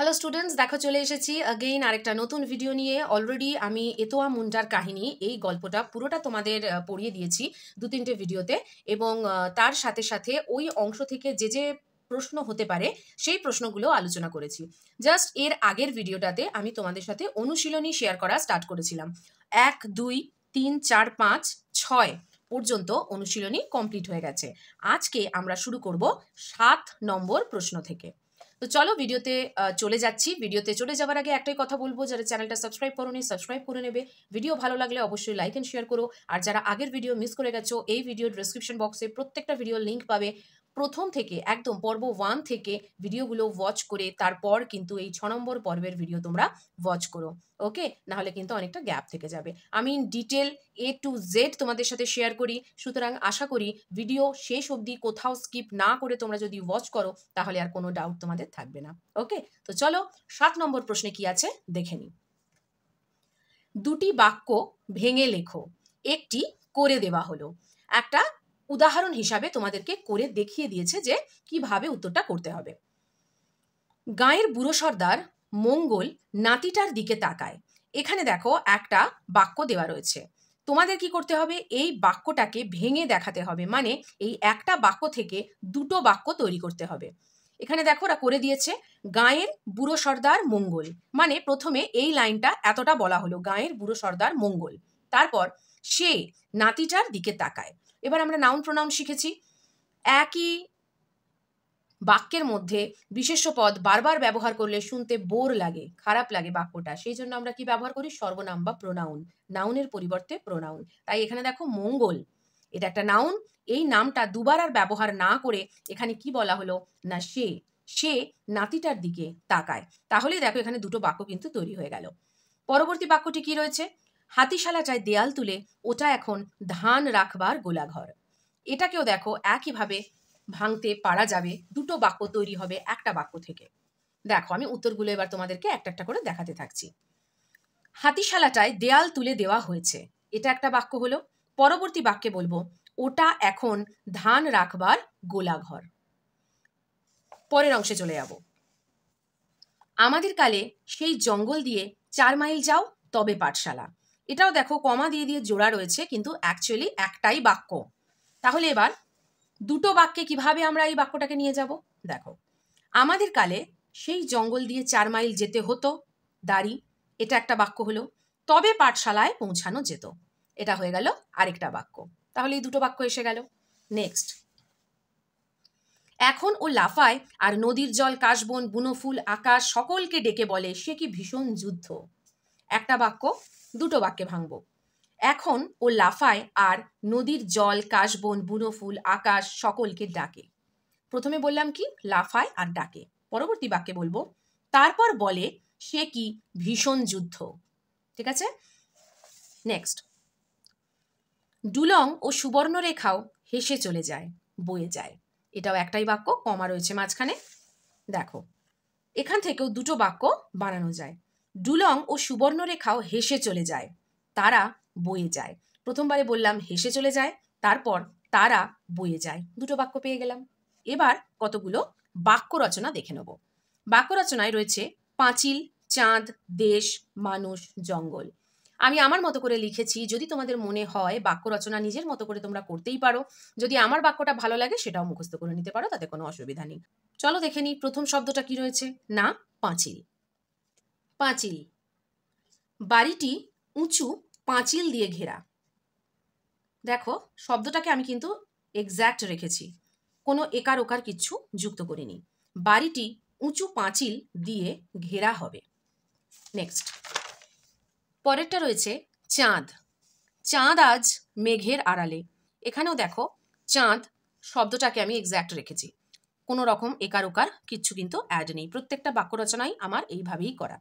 Hello students দেখো চলে এসেছি আগেইন আরেকটা নতুন ভিডিও নিয়ে অলরেডি আমি এতোয়া মুন্ডার কাহিনী এই গল্পটা পুরোটা তোমাদের পড়িয়ে দিয়েছি দু তিনটে ভিডিওতে এবং তার সাথে সাথে ওই অংশ থেকে যে যে প্রশ্ন হতে পারে সেই প্রশ্নগুলো আলোচনা করেছি জাস্ট এর আগের ভিডিওটাতে আমি তোমাদের সাথে অনুশীলনী শেয়ার করা স্টার্ট করেছিলাম এক দুই তিন চার পাঁচ ছয় পর্যন্ত অনুশীলনী কমপ্লিট হয়ে গেছে আজকে আমরা শুরু করব সাত নম্বর প্রশ্ন থেকে তো চলো ভিডিওতে চলে যাচ্ছি ভিডিওতে চলে যাওয়ার আগে একটাই কথা বলবো যারা চ্যানেলটা সাবস্ক্রাইব করো নি সাবস্ক্রাইব করে নেবে ভিডিও ভালো লাগলে অবশ্যই লাইক অ্যান্ড শেয়ার করো আর যারা আগের ভিডিও মিস করে গেছো এই ভিডিও ডিসক্রিপশন বক্সে প্রত্যেকটা ভিডিও লিঙ্ক পাবে প্রথম থেকে একদম পর্ব ওয়ান থেকে ভিডিওগুলো ওয়াচ করে তারপর কিন্তু এই ছ নম্বর পর্বের ভিডিও তোমরা ওয়াচ করো ওকে নাহলে কিন্তু অনেকটা গ্যাপ থেকে যাবে আমি ডিটেল এ টু জেড তোমাদের সাথে শেয়ার করি সুতরাং আশা করি ভিডিও শেষ অবধি কোথাও স্কিপ না করে তোমরা যদি ওয়াচ করো তাহলে আর কোনো ডাউট তোমাদের থাকবে না ওকে তো চলো সাত নম্বর প্রশ্নে কি আছে দেখে নিই দুটি বাক্য ভেঙে লেখো একটি করে দেওয়া হলো একটা উদাহরণ হিসাবে তোমাদেরকে করে দেখিয়ে দিয়েছে যে কিভাবে উত্তরটা করতে হবে গাঁয়ের বুড়ো সর্দার মঙ্গল নাতিটার দিকে তাকায় এখানে দেখো একটা বাক্য দেওয়া রয়েছে তোমাদের কি করতে হবে এই বাক্যটাকে ভেঙে দেখাতে হবে মানে এই একটা বাক্য থেকে দুটো বাক্য তৈরি করতে হবে এখানে দেখো ওরা করে দিয়েছে গাঁয়ের বুড়ো সর্দার মঙ্গল মানে প্রথমে এই লাইনটা এতটা বলা হলো গাঁয়ের বুড়ো সর্দার মঙ্গল তারপর সে নাতিটার দিকে তাকায় এবার আমরা নাউন প্রোনাউন শিখেছি একই বাক্যের মধ্যে বিশেষ্য পদ বারবার ব্যবহার করলে শুনতে বোর লাগে খারাপ লাগে বাক্যটা সেই জন্য আমরা কি ব্যবহার করি সর্বনাম বা প্রোনাউন নাউনের পরিবর্তে প্রোনাউন তাই এখানে দেখো মঙ্গল এটা একটা নাউন এই নামটা দুবার আর ব্যবহার না করে এখানে কি বলা হলো না সে সে নাতিটার দিকে তাকায় তাহলে দেখো এখানে দুটো বাক্য কিন্তু তৈরি হয়ে গেল পরবর্তী বাক্যটি কি রয়েছে হাতিশালাটায় দেয়াল তুলে ওটা এখন ধান রাখবার গোলাঘর এটাকেও দেখো একইভাবে ভাঙতে পারা যাবে দুটো বাক্য তৈরি হবে একটা বাক্য থেকে দেখো আমি উত্তরগুলো এবার তোমাদেরকে একটা একটা করে দেখাতে থাকছি হাতিশালাটায় দেয়াল তুলে দেওয়া হয়েছে এটা একটা বাক্য হলো পরবর্তী বাক্যে বলবো ওটা এখন ধান রাখবার গোলাঘর পরের অংশে চলে যাব আমাদের কালে সেই জঙ্গল দিয়ে চার মাইল যাও তবে পাঠশালা এটাও দেখো কমা দিয়ে দিয়ে জোড়া রয়েছে কিন্তু অ্যাকচুয়ালি একটাই বাক্য তাহলে এবার দুটো বাক্যে কিভাবে আমরা এই বাক্যটাকে নিয়ে যাব দেখো আমাদের কালে সেই জঙ্গল দিয়ে চার মাইল যেতে হতো দাড়ি এটা একটা বাক্য হলো তবে পাঠশালায় পৌঁছানো যেত এটা হয়ে গেল আরেকটা বাক্য তাহলে এই দুটো বাক্য এসে গেল নেক্সট এখন ও লাফায় আর নদীর জল কাশবন বুনো ফুল আকাশ সকলকে ডেকে বলে সে কি ভীষণ যুদ্ধ একটা বাক্য দুটো বাক্যে ভাঙব এখন ও লাফায় আর নদীর জল কাশবন বুনো ফুল আকাশ সকলকে ডাকে প্রথমে বললাম কি লাফায় আর ডাকে পরবর্তী বাক্যে বলবো তারপর বলে সে কি ভীষণ যুদ্ধ ঠিক আছে নেক্সট ডুলং ও সুবর্ণরেখাও হেসে চলে যায় বয়ে যায় এটাও একটাই বাক্য কমা রয়েছে মাঝখানে দেখো এখান থেকেও দুটো বাক্য বানানো যায় ডুলং ও সুবর্ণরেখাও হেসে চলে যায় তারা বয়ে যায় প্রথমবারে বললাম হেসে চলে যায় তারপর তারা বয়ে যায় দুটো বাক্য পেয়ে গেলাম এবার কতগুলো বাক্য রচনা দেখে নেব বাক্য রচনায় রয়েছে পাঁচিল চাঁদ দেশ মানুষ জঙ্গল আমি আমার মতো করে লিখেছি যদি তোমাদের মনে হয় বাক্য রচনা নিজের মতো করে তোমরা করতেই পারো যদি আমার বাক্যটা ভালো লাগে সেটাও মুখস্থ করে নিতে পারো তাতে কোনো অসুবিধা নেই চলো দেখে নিই প্রথম শব্দটা কি রয়েছে না পাঁচিল পাঁচিল বাড়িটি উঁচু পাঁচিল দিয়ে ঘেরা দেখো শব্দটাকে আমি কিন্তু এক্স্যাক্ট রেখেছি কোনো একার ওকার কিচ্ছু যুক্ত করিনি বাড়িটি উঁচু পাঁচিল দিয়ে ঘেরা হবে নেক্সট পরেরটা রয়েছে চাঁদ চাঁদ আজ মেঘের আড়ালে এখানেও দেখো চাঁদ শব্দটাকে আমি এক্স্যাক্ট রেখেছি কোনো রকম একার ওকার কিচ্ছু কিন্তু অ্যাড নেই প্রত্যেকটা বাক্য রচনাই আমার এইভাবেই করা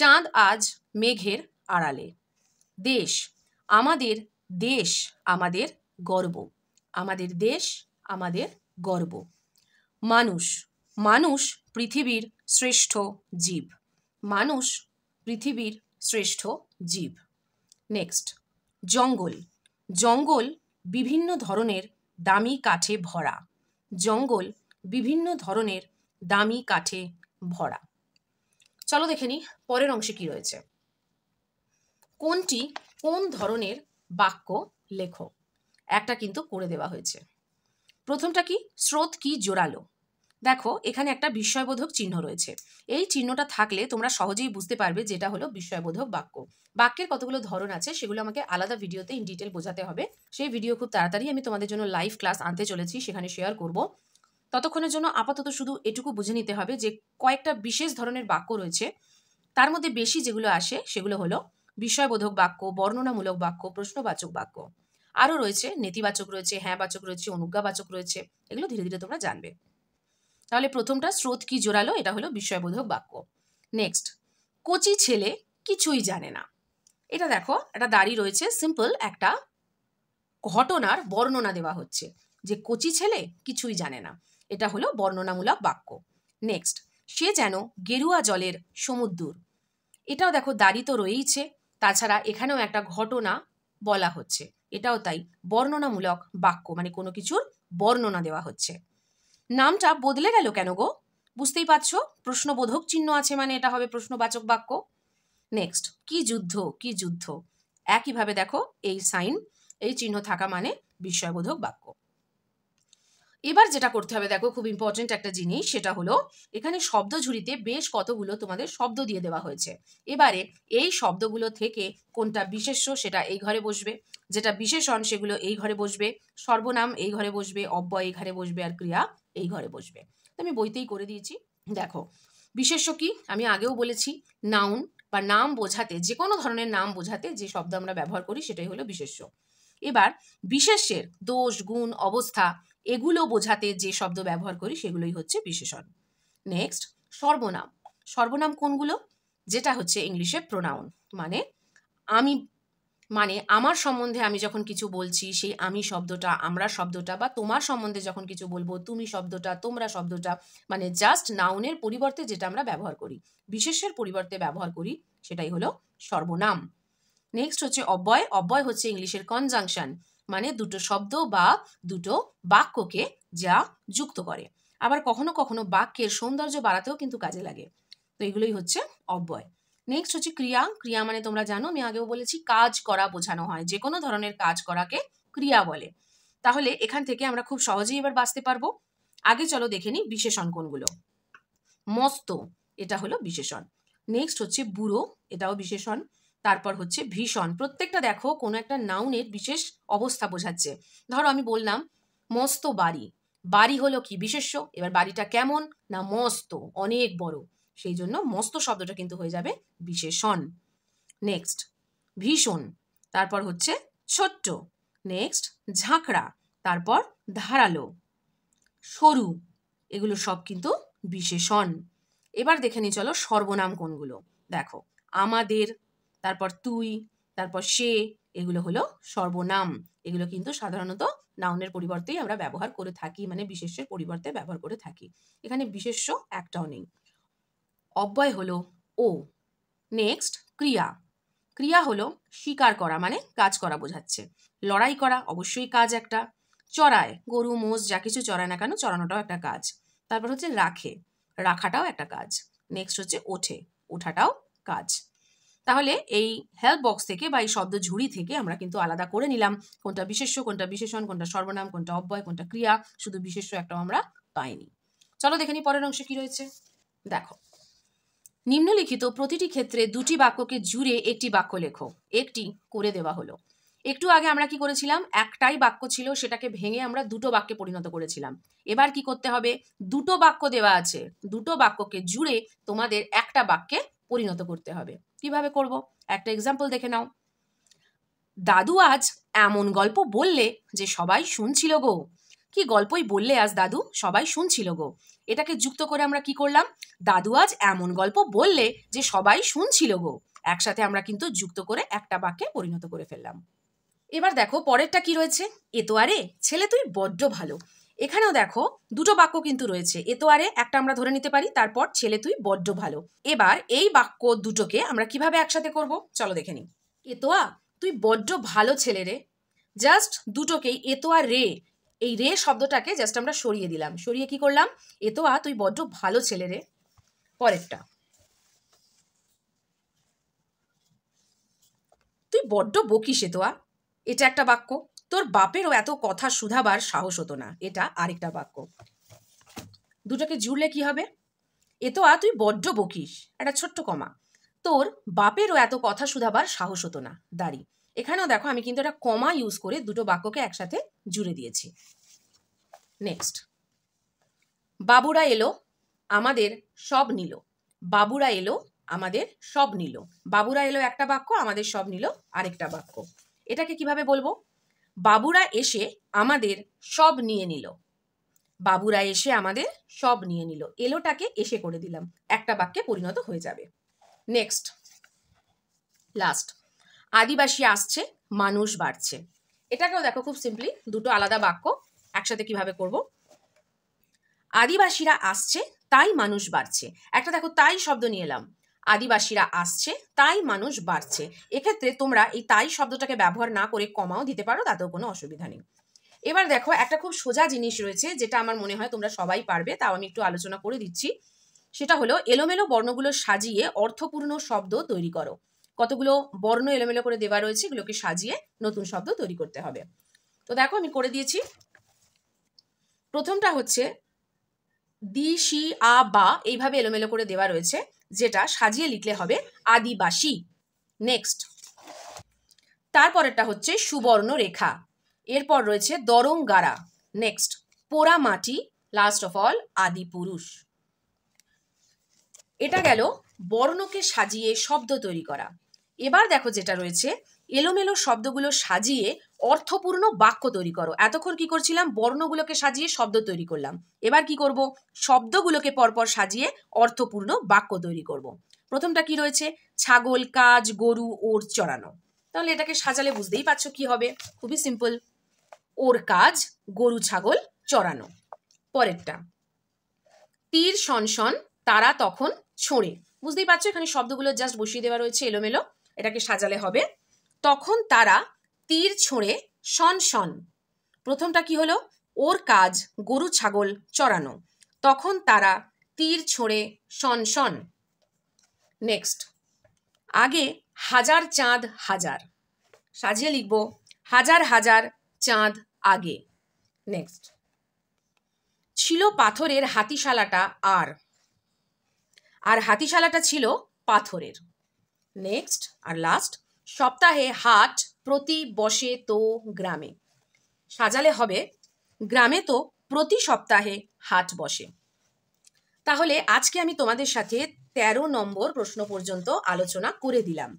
চাঁদ আজ মেঘের আড়ালে দেশ আমাদের দেশ আমাদের গর্ব আমাদের দেশ আমাদের গর্ব মানুষ মানুষ পৃথিবীর শ্রেষ্ঠ জীব মানুষ পৃথিবীর শ্রেষ্ঠ জীব নেক্সট জঙ্গল জঙ্গল বিভিন্ন ধরনের দামি কাঠে ভরা জঙ্গল বিভিন্ন ধরনের দামি কাঠে ভরা চলো দেখে নি পরের অংশে কি রয়েছে কোনটি কোন ধরনের বাক্য লেখো একটা কিন্তু করে দেওয়া হয়েছে প্রথমটা কি স্রোত কি জোরালো দেখো এখানে একটা বিস্ময়বোধক চিহ্ন রয়েছে এই চিহ্নটা থাকলে তোমরা সহজেই বুঝতে পারবে যেটা হলো বিস্ময়বোধক বাক্য বাক্যের কতগুলো ধরন আছে সেগুলো আমাকে আলাদা ভিডিওতে ইন ডিটেল বোঝাতে হবে সেই ভিডিও খুব তাড়াতাড়ি আমি তোমাদের জন্য লাইভ ক্লাস আনতে চলেছি সেখানে শেয়ার করব ততক্ষণের জন্য আপাতত শুধু এটুকু বুঝে নিতে হবে যে কয়েকটা বিশেষ ধরনের বাক্য রয়েছে তার মধ্যে বেশি যেগুলো আসে সেগুলো হলো বিষয়বোধক বাক্য বর্ণনামূলক বাক্য প্রশ্নবাচক বাক্য আরও রয়েছে নেতিবাচক রয়েছে হ্যাঁবাচক রয়েছে অনুজ্ঞাবাচক রয়েছে এগুলো ধীরে ধীরে তোমরা জানবে তাহলে প্রথমটা স্রোত কি জোরালো এটা হলো বিষয়বোধক বাক্য নেক্সট কচি ছেলে কিছুই জানে না এটা দেখো একটা দাড়ি রয়েছে সিম্পল একটা ঘটনার বর্ণনা দেওয়া হচ্ছে যে কচি ছেলে কিছুই জানে না এটা হলো বর্ণনামূলক বাক্য নেক্সট সে যেন গেরুয়া জলের সমুদ্র এটাও দেখো দাড়ি তো রয়েইছে তাছাড়া এখানেও একটা ঘটনা বলা হচ্ছে এটাও তাই বর্ণনামূলক বাক্য মানে কোনো কিছুর বর্ণনা দেওয়া হচ্ছে নামটা বদলে গেল কেন গো বুঝতেই পারছো প্রশ্নবোধক চিহ্ন আছে মানে এটা হবে প্রশ্নবাচক বাক্য নেক্সট কি যুদ্ধ কি যুদ্ধ একইভাবে দেখো এই সাইন এই চিহ্ন থাকা মানে বিস্ময়বোধক বাক্য এবার যেটা করতে হবে দেখো খুব ইম্পর্টেন্ট একটা জিনিস সেটা হলো এখানে শব্দ ঝুড়িতে বেশ কতগুলো তোমাদের শব্দ দিয়ে দেওয়া হয়েছে এবারে এই শব্দগুলো থেকে কোনটা বিশেষ্য সেটা এই ঘরে বসবে যেটা বিশেষণ সেগুলো এই ঘরে বসবে সর্বনাম এই ঘরে বসবে অব্যয় এই ঘরে বসবে আর ক্রিয়া এই ঘরে বসবে আমি বইতেই করে দিয়েছি দেখো বিশেষ্য কি আমি আগেও বলেছি নাউন বা নাম বোঝাতে যে কোনো ধরনের নাম বোঝাতে যে শব্দ আমরা ব্যবহার করি সেটাই হলো বিশেষ্য এবার বিশেষ্যের দোষ গুণ অবস্থা এগুলো বোঝাতে যে শব্দ ব্যবহার করি সেগুলোই হচ্ছে বিশেষণ নেক্সট সর্বনাম সর্বনাম কোনগুলো যেটা হচ্ছে ইংলিশে প্রোনাউন মানে আমি মানে আমার সম্বন্ধে আমি যখন কিছু বলছি সেই আমি শব্দটা আমরা শব্দটা বা তোমার সম্বন্ধে যখন কিছু বলবো তুমি শব্দটা তোমরা শব্দটা মানে জাস্ট নাউনের পরিবর্তে যেটা আমরা ব্যবহার করি বিশেষের পরিবর্তে ব্যবহার করি সেটাই হলো সর্বনাম নেক্সট হচ্ছে অব্যয় অব্যয় হচ্ছে ইংলিশের কনজাংশন মানে দুটো শব্দ বা দুটো বাক্যকে যা যুক্ত করে আবার কখনো কখনো বাক্যের সৌন্দর্য বাড়াতেও কিন্তু কাজে লাগে তো এগুলোই হচ্ছে অব্যয় নেক্সট হচ্ছে ক্রিয়া ক্রিয়া মানে তোমরা জানো আমি আগেও বলেছি কাজ করা বোঝানো হয় যে কোনো ধরনের কাজ করাকে ক্রিয়া বলে তাহলে এখান থেকে আমরা খুব সহজেই এবার বাঁচতে পারবো আগে চলো দেখে নিই বিশেষণ কোনগুলো মস্ত এটা হলো বিশেষণ নেক্সট হচ্ছে বুড়ো এটাও বিশেষণ তারপর হচ্ছে ভীষণ প্রত্যেকটা দেখো কোনো একটা নাউনের বিশেষ অবস্থা বোঝাচ্ছে ধরো আমি বললাম মস্ত বাড়ি বাড়ি হলো কি বিশেষ্য এবার বাড়িটা কেমন না মস্ত অনেক বড় সেই জন্য মস্ত শব্দটা কিন্তু হয়ে যাবে বিশেষণ নেক্সট ভীষণ তারপর হচ্ছে ছোট্ট নেক্সট ঝাঁকড়া তারপর ধারালো সরু এগুলো সব কিন্তু বিশেষণ এবার দেখে নিয়ে চলো সর্বনাম কোনগুলো দেখো আমাদের তারপর তুই তারপর সে এগুলো হলো সর্বনাম এগুলো কিন্তু সাধারণত নাউনের পরিবর্তেই আমরা ব্যবহার করে থাকি মানে বিশেষ্যের পরিবর্তে ব্যবহার করে থাকি এখানে বিশেষ্য একটাও নেই অব্যয় হলো ও নেক্সট ক্রিয়া ক্রিয়া হলো শিকার করা মানে কাজ করা বোঝাচ্ছে লড়াই করা অবশ্যই কাজ একটা চড়ায় গরু মোষ যা কিছু চড়ায় না কেন চড়ানোটাও একটা কাজ তারপর হচ্ছে রাখে রাখাটাও একটা কাজ নেক্সট হচ্ছে ওঠে ওঠাটাও কাজ তাহলে এই হেল্প বক্স থেকে বা এই শব্দ ঝুড়ি থেকে আমরা কিন্তু আলাদা করে নিলাম কোনটা বিশেষ্য কোনটা বিশেষণ কোনটা সর্বনাম কোনটা অব্যয় কোনটা ক্রিয়া শুধু বিশেষ্য একটা আমরা পাইনি চলো দেখে নি পরের অংশে কি রয়েছে দেখো নিম্নলিখিত প্রতিটি ক্ষেত্রে দুটি বাক্যকে জুড়ে একটি বাক্য লেখো একটি করে দেওয়া হলো একটু আগে আমরা কি করেছিলাম একটাই বাক্য ছিল সেটাকে ভেঙে আমরা দুটো বাক্যে পরিণত করেছিলাম এবার কি করতে হবে দুটো বাক্য দেওয়া আছে দুটো বাক্যকে জুড়ে তোমাদের একটা বাক্যে পরিণত করতে হবে কিভাবে করব একটা এক্সাম্পল দেখে নাও দাদু আজ এমন গল্প বললে যে সবাই শুনছিল গো কি গল্পই বললে আজ দাদু সবাই শুনছিল গো এটাকে যুক্ত করে আমরা কি করলাম দাদু আজ এমন গল্প বললে যে সবাই শুনছিল গো একসাথে আমরা কিন্তু যুক্ত করে একটা বাক্যে পরিণত করে ফেললাম এবার দেখো পরেরটা কি রয়েছে এ তো আরে ছেলে তুই বড্ড ভালো এখানেও দেখো দুটো বাক্য কিন্তু রয়েছে এ তো আরে একটা আমরা ধরে নিতে পারি তারপর ছেলে তুই বড্ড ভালো এবার এই বাক্য দুটোকে আমরা কিভাবে একসাথে করব চলো দেখে নিই এ তো আ তুই বড্ড ভালো ছেলে রে জাস্ট দুটোকেই এ তো আর রে এই রে শব্দটাকে জাস্ট আমরা সরিয়ে দিলাম সরিয়ে কি করলাম এ তো আ তুই বড্ড ভালো ছেলে রে পরেরটা তুই বড্ড বকিস এ তো আ এটা একটা বাক্য তোর বাপেরও এত কথা শুধাবার সাহস হতো না এটা আরেকটা বাক্য দুটোকে জুড়লে কি হবে এ তো আর তুই বড্ড বকিস একটা ছোট্ট কমা তোর বাপেরও এত কথা শুধাবার সাহস হতো না দাড়ি এখানেও দেখো আমি কিন্তু একটা কমা ইউজ করে দুটো বাক্যকে একসাথে জুড়ে দিয়েছি নেক্সট বাবুরা এলো আমাদের সব নিল বাবুরা এলো আমাদের সব নিল বাবুরা এলো একটা বাক্য আমাদের সব নিল আরেকটা বাক্য এটাকে কিভাবে বলবো বাবুরা এসে আমাদের সব নিয়ে নিল বাবুরা এসে আমাদের সব নিয়ে নিল এলোটাকে এসে করে দিলাম একটা বাক্যে পরিণত হয়ে যাবে নেক্সট লাস্ট আদিবাসী আসছে মানুষ বাড়ছে এটাকেও দেখো খুব সিম্পলি দুটো আলাদা বাক্য একসাথে কিভাবে করব আদিবাসীরা আসছে তাই মানুষ বাড়ছে একটা দেখো তাই শব্দ নিয়ে এলাম আদিবাসীরা আসছে তাই মানুষ বাড়ছে এক্ষেত্রে তোমরা এই তাই শব্দটাকে ব্যবহার না করে কমাও দিতে পারো তাতেও কোনো অসুবিধা নেই এবার দেখো একটা খুব সোজা জিনিস রয়েছে যেটা আমার মনে হয় তোমরা সবাই পারবে তাও আমি একটু আলোচনা করে দিচ্ছি সেটা হলো এলোমেলো বর্ণগুলো সাজিয়ে অর্থপূর্ণ শব্দ তৈরি করো কতগুলো বর্ণ এলোমেলো করে দেওয়া রয়েছে এগুলোকে সাজিয়ে নতুন শব্দ তৈরি করতে হবে তো দেখো আমি করে দিয়েছি প্রথমটা হচ্ছে দি শি আ বা এইভাবে এলোমেলো করে দেওয়া রয়েছে যেটা সাজিয়ে লিখলে হবে আদিবাসী নেক্সট তারপরেরটা হচ্ছে সুবর্ণ রেখা এরপর রয়েছে গাড়া নেক্সট পোড়া মাটি লাস্ট অফ অল আদিপুরুষ এটা গেল বর্ণকে সাজিয়ে শব্দ তৈরি করা এবার দেখো যেটা রয়েছে এলোমেলো শব্দগুলো সাজিয়ে অর্থপূর্ণ বাক্য তৈরি করো এতক্ষণ কি করছিলাম বর্ণগুলোকে সাজিয়ে শব্দ তৈরি করলাম এবার কি করব শব্দগুলোকে পরপর সাজিয়ে অর্থপূর্ণ বাক্য তৈরি করব। প্রথমটা কি রয়েছে ছাগল কাজ গরু ওর চড়ানো তাহলে এটাকে সাজালে বুঝতেই পারছো কি হবে খুবই সিম্পল ওর কাজ গরু ছাগল চড়ানো পরেরটা তীর সনসন তারা তখন ছোঁড়ে বুঝতেই পারছো এখানে শব্দগুলো জাস্ট বসিয়ে দেওয়া রয়েছে এলোমেলো এটাকে সাজালে হবে তখন তারা তীর ছোঁড়ে শন শন প্রথমটা কি হলো ওর কাজ গরু ছাগল চড়ানো তখন তারা তীর ছোঁড়ে শন শন নেক্সট আগে হাজার চাঁদ হাজার সাজিয়ে লিখব হাজার হাজার চাঁদ আগে নেক্সট ছিল পাথরের হাতিশালাটা আর আর হাতিশালাটা ছিল পাথরের নেক্সট আর লাস্ট সপ্তাহে হাট প্রতি বসে তো গ্রামে সাজালে হবে গ্রামে তো প্রতি সপ্তাহে হাট বসে তাহলে আজকে আমি তোমাদের সাথে ১৩ নম্বর প্রশ্ন পর্যন্ত আলোচনা করে দিলাম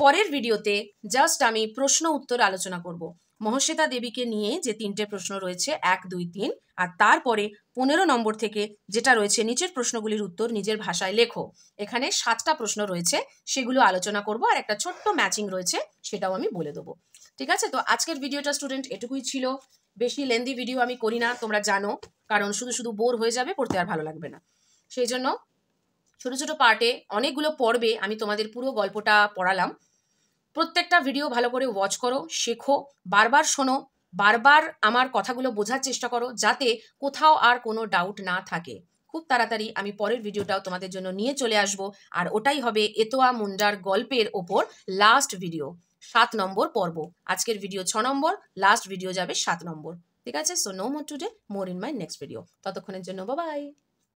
পরের ভিডিওতে জাস্ট আমি প্রশ্ন উত্তর আলোচনা করব মহর্ষিতা দেবীকে নিয়ে যে তিনটে প্রশ্ন রয়েছে এক দুই তিন আর তারপরে পনেরো নম্বর থেকে যেটা রয়েছে নিচের প্রশ্নগুলির উত্তর নিজের ভাষায় লেখো এখানে সাতটা প্রশ্ন রয়েছে সেগুলো আলোচনা করব আর একটা ছোট্ট ম্যাচিং রয়েছে সেটাও আমি বলে দেবো ঠিক আছে তো আজকের ভিডিওটা স্টুডেন্ট এটুকুই ছিল বেশি লেন্দি ভিডিও আমি করি না তোমরা জানো কারণ শুধু শুধু বোর হয়ে যাবে পড়তে আর ভালো লাগবে না সেই জন্য ছোটো ছোটো পার্টে অনেকগুলো পর্বে আমি তোমাদের পুরো গল্পটা পড়ালাম প্রত্যেকটা ভিডিও ভালো করে ওয়াচ করো শেখো বারবার শোনো বারবার আমার কথাগুলো বোঝার চেষ্টা করো যাতে কোথাও আর কোনো ডাউট না থাকে খুব তাড়াতাড়ি আমি পরের ভিডিওটাও তোমাদের জন্য নিয়ে চলে আসব আর ওটাই হবে এতোয়া মুন্ডার গল্পের ওপর লাস্ট ভিডিও সাত নম্বর পর্ব আজকের ভিডিও ছ নম্বর লাস্ট ভিডিও যাবে সাত নম্বর ঠিক আছে so no more today more in my next video ততক্ষণের জন্য বাবাই